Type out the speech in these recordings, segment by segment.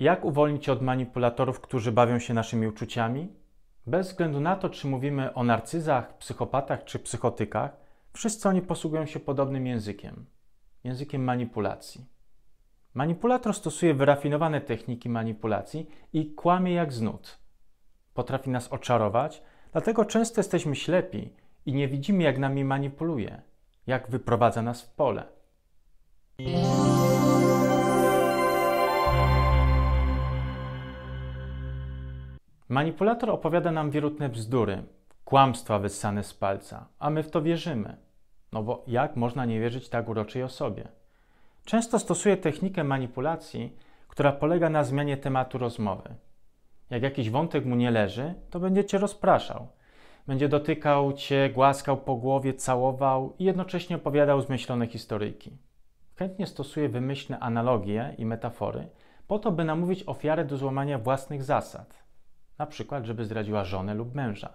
Jak uwolnić od manipulatorów, którzy bawią się naszymi uczuciami? Bez względu na to, czy mówimy o narcyzach, psychopatach czy psychotykach, wszyscy oni posługują się podobnym językiem językiem manipulacji. Manipulator stosuje wyrafinowane techniki manipulacji i kłamie jak znud. Potrafi nas oczarować, dlatego często jesteśmy ślepi i nie widzimy, jak nami manipuluje, jak wyprowadza nas w pole. Manipulator opowiada nam wirutne bzdury, kłamstwa wyssane z palca, a my w to wierzymy. No bo jak można nie wierzyć tak uroczej osobie? Często stosuje technikę manipulacji, która polega na zmianie tematu rozmowy. Jak jakiś wątek mu nie leży, to będzie cię rozpraszał. Będzie dotykał cię, głaskał po głowie, całował i jednocześnie opowiadał zmyślone historyjki. Chętnie stosuje wymyślne analogie i metafory po to, by namówić ofiarę do złamania własnych zasad na przykład, żeby zdradziła żonę lub męża.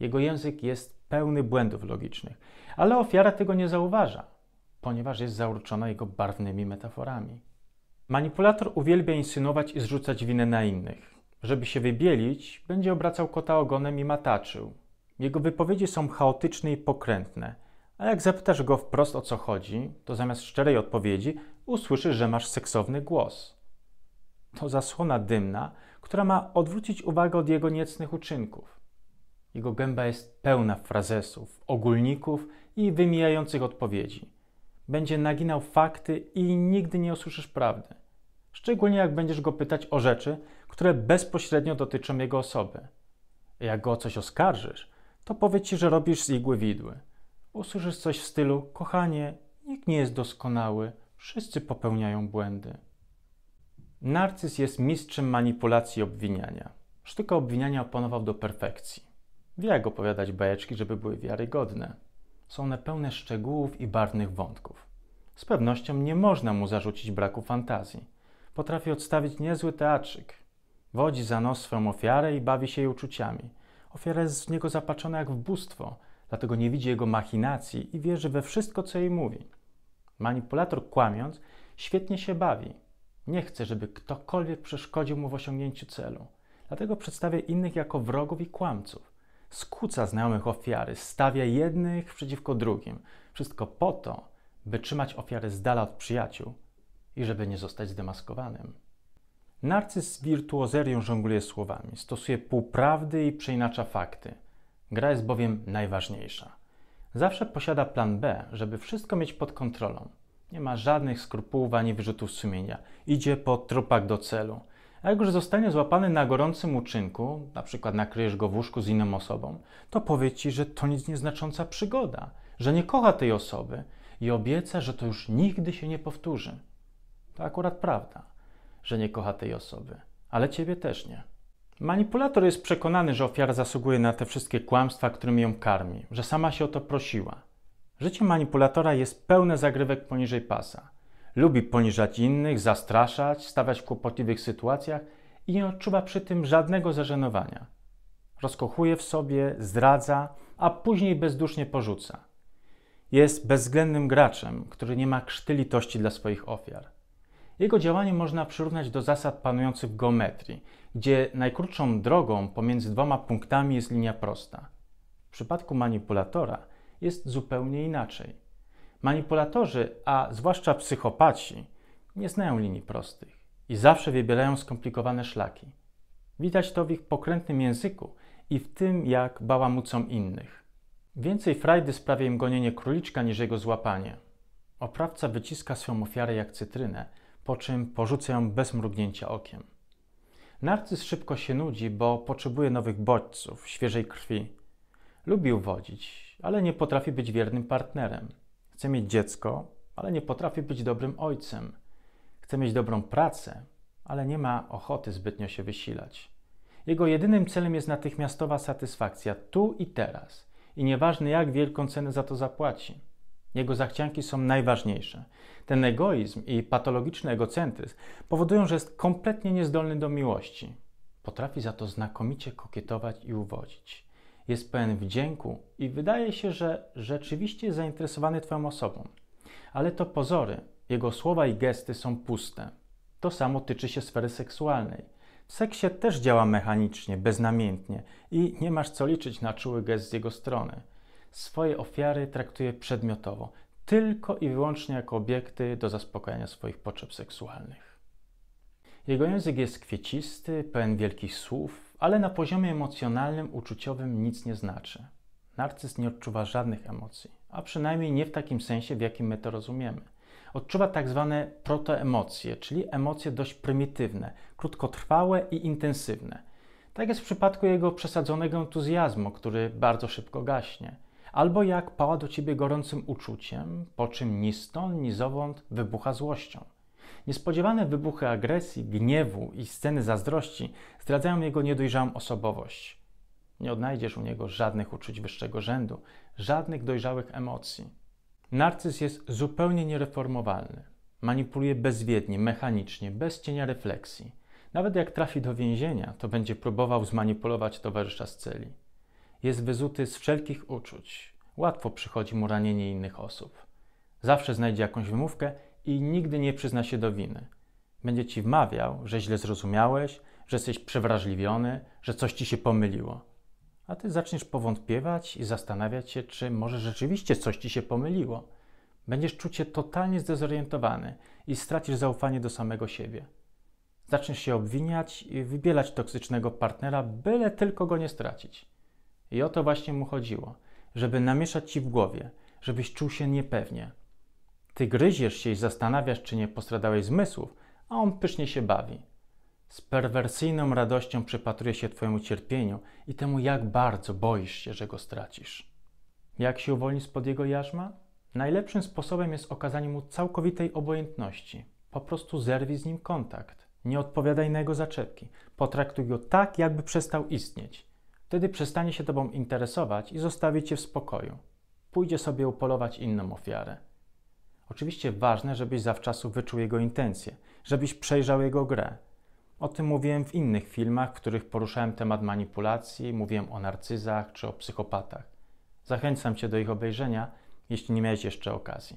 Jego język jest pełny błędów logicznych, ale ofiara tego nie zauważa, ponieważ jest zauroczona jego barwnymi metaforami. Manipulator uwielbia insynuować i zrzucać winę na innych. Żeby się wybielić, będzie obracał kota ogonem i mataczył. Jego wypowiedzi są chaotyczne i pokrętne, a jak zapytasz go wprost o co chodzi, to zamiast szczerej odpowiedzi usłyszysz, że masz seksowny głos. To zasłona dymna, która ma odwrócić uwagę od jego niecnych uczynków. Jego gęba jest pełna frazesów, ogólników i wymijających odpowiedzi. Będzie naginał fakty i nigdy nie usłyszysz prawdy. Szczególnie jak będziesz go pytać o rzeczy, które bezpośrednio dotyczą jego osoby. Jak go o coś oskarżysz, to powie ci, że robisz z igły widły. Usłyszysz coś w stylu: Kochanie, nikt nie jest doskonały, wszyscy popełniają błędy. Narcyz jest mistrzem manipulacji i obwiniania. Sztukę obwiniania opanował do perfekcji. Wie jak opowiadać bajeczki, żeby były wiarygodne. Są one pełne szczegółów i barwnych wątków. Z pewnością nie można mu zarzucić braku fantazji. Potrafi odstawić niezły teatrzyk. Wodzi za nos swoją ofiarę i bawi się jej uczuciami. Ofiara jest z niego zapatrzona jak w bóstwo, dlatego nie widzi jego machinacji i wierzy we wszystko, co jej mówi. Manipulator kłamiąc, świetnie się bawi nie chce, żeby ktokolwiek przeszkodził mu w osiągnięciu celu. Dlatego przedstawia innych jako wrogów i kłamców. Skłóca znajomych ofiary, stawia jednych przeciwko drugim. Wszystko po to, by trzymać ofiary z dala od przyjaciół i żeby nie zostać zdemaskowanym. Narcyz z wirtuozerią żongluje słowami, stosuje półprawdy i przeinacza fakty. Gra jest bowiem najważniejsza. Zawsze posiada plan B, żeby wszystko mieć pod kontrolą. Nie ma żadnych skrupułów ani wyrzutów sumienia. Idzie po trupach do celu. A jak już zostanie złapany na gorącym uczynku, na przykład nakryjesz go w łóżku z inną osobą, to powie ci, że to nic nieznacząca przygoda, że nie kocha tej osoby i obieca, że to już nigdy się nie powtórzy. To akurat prawda, że nie kocha tej osoby, ale ciebie też nie. Manipulator jest przekonany, że ofiara zasługuje na te wszystkie kłamstwa, którymi ją karmi, że sama się o to prosiła. Życie manipulatora jest pełne zagrywek poniżej pasa. Lubi poniżać innych, zastraszać, stawiać w kłopotliwych sytuacjach i nie odczuwa przy tym żadnego zażenowania. Rozkochuje w sobie, zdradza, a później bezdusznie porzuca. Jest bezwzględnym graczem, który nie ma krzty litości dla swoich ofiar. Jego działanie można przyrównać do zasad panujących w geometrii, gdzie najkrótszą drogą pomiędzy dwoma punktami jest linia prosta. W przypadku manipulatora – jest zupełnie inaczej. Manipulatorzy, a zwłaszcza psychopaci, nie znają linii prostych i zawsze wybierają skomplikowane szlaki. Widać to w ich pokrętnym języku i w tym, jak bałamucą innych. Więcej frajdy sprawia im gonienie króliczka niż jego złapanie. Oprawca wyciska swoją ofiarę jak cytrynę, po czym porzuca ją bez mrugnięcia okiem. Narcyz szybko się nudzi, bo potrzebuje nowych bodźców, świeżej krwi. Lubi uwodzić, ale nie potrafi być wiernym partnerem. Chce mieć dziecko, ale nie potrafi być dobrym ojcem. Chce mieć dobrą pracę, ale nie ma ochoty zbytnio się wysilać. Jego jedynym celem jest natychmiastowa satysfakcja tu i teraz i nieważne jak wielką cenę za to zapłaci. Jego zachcianki są najważniejsze. Ten egoizm i patologiczny egocentryzm powodują, że jest kompletnie niezdolny do miłości. Potrafi za to znakomicie kokietować i uwodzić jest pełen wdzięku i wydaje się, że rzeczywiście jest zainteresowany Twoją osobą. Ale to pozory, jego słowa i gesty są puste. To samo tyczy się sfery seksualnej. W seksie też działa mechanicznie, beznamiętnie i nie masz co liczyć na czuły gest z jego strony. Swoje ofiary traktuje przedmiotowo, tylko i wyłącznie jako obiekty do zaspokajania swoich potrzeb seksualnych. Jego język jest kwiecisty, pełen wielkich słów, ale na poziomie emocjonalnym, uczuciowym nic nie znaczy. Narcyz nie odczuwa żadnych emocji, a przynajmniej nie w takim sensie, w jakim my to rozumiemy. Odczuwa tak zwane protoemocje, czyli emocje dość prymitywne, krótkotrwałe i intensywne. Tak jest w przypadku jego przesadzonego entuzjazmu, który bardzo szybko gaśnie. Albo jak pała do ciebie gorącym uczuciem, po czym ni stąd, ni zowąd wybucha złością. Niespodziewane wybuchy agresji, gniewu i sceny zazdrości zdradzają jego niedojrzałą osobowość. Nie odnajdziesz u niego żadnych uczuć wyższego rzędu, żadnych dojrzałych emocji. Narcyz jest zupełnie niereformowalny. Manipuluje bezwiednie, mechanicznie, bez cienia refleksji. Nawet jak trafi do więzienia, to będzie próbował zmanipulować towarzysza z celi. Jest wyzuty z wszelkich uczuć. Łatwo przychodzi mu ranienie innych osób. Zawsze znajdzie jakąś wymówkę i nigdy nie przyzna się do winy. Będzie ci wmawiał, że źle zrozumiałeś, że jesteś przewrażliwiony, że coś ci się pomyliło. A ty zaczniesz powątpiewać i zastanawiać się, czy może rzeczywiście coś ci się pomyliło. Będziesz czuć się totalnie zdezorientowany i stracisz zaufanie do samego siebie. Zaczniesz się obwiniać i wybielać toksycznego partnera, byle tylko go nie stracić. I o to właśnie mu chodziło, żeby namieszać ci w głowie, żebyś czuł się niepewnie, ty gryziesz się i zastanawiasz, czy nie postradałeś zmysłów, a on pysznie się bawi. Z perwersyjną radością przypatruje się Twojemu cierpieniu i temu, jak bardzo boisz się, że go stracisz. Jak się uwolnić spod jego jarzma? Najlepszym sposobem jest okazanie mu całkowitej obojętności. Po prostu zerwij z nim kontakt. Nie odpowiadaj na jego zaczepki. Potraktuj go tak, jakby przestał istnieć. Wtedy przestanie się Tobą interesować i zostawi Cię w spokoju. Pójdzie sobie upolować inną ofiarę. Oczywiście ważne, żebyś zawczasu wyczuł jego intencje, żebyś przejrzał jego grę. O tym mówiłem w innych filmach, w których poruszałem temat manipulacji, mówiłem o narcyzach czy o psychopatach. Zachęcam Cię do ich obejrzenia, jeśli nie miałeś jeszcze okazji.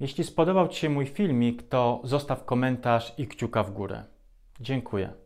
Jeśli spodobał Ci się mój filmik, to zostaw komentarz i kciuka w górę. Dziękuję.